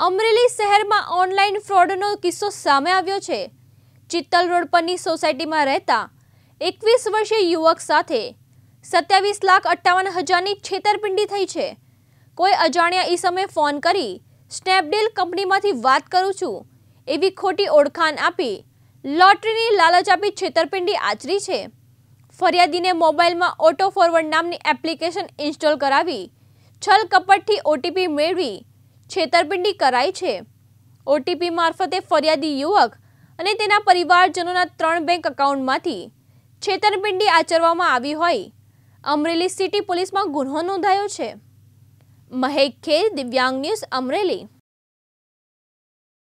અમરેલી શહેરમાં ઓનલાઈન ફ્રોડનો કિસ્સો સામે આવ્યો છે ચિત્તલ રોડ પરની સોસાયટીમાં રહેતા એકવીસ વર્ષીય યુવક સાથે સત્યાવીસ લાખ અઠ્ઠાવન હજારની છેતરપિંડી થઈ છે કોઈ અજાણ્યા એ સમયે ફોન કરી સ્નેપડીલ કંપનીમાંથી વાત કરું છું એવી ખોટી ઓળખાણ આપી લોટરીની લાલચ આપી છેતરપિંડી આચરી છે ફરિયાદીને મોબાઈલમાં ઓટો ફોરવર્ડ નામની એપ્લિકેશન ઇન્સ્ટોલ કરાવી છલ કપટથી ઓટીપી મેળવી છેતરપિંડી કરાઈ છે ઓટીપી મારફતે ફરિયાદી યુવક અને તેના પરિવારજનોના ત્રણ બેંક એકાઉન્ટમાંથી છેતરપિંડી આચરવામાં આવી હોય અમરેલી સિટી પોલીસમાં ગુન્હો નોંધાયો છે મહેક ખેર દિવ્યાંગ ન્યૂઝ અમરેલી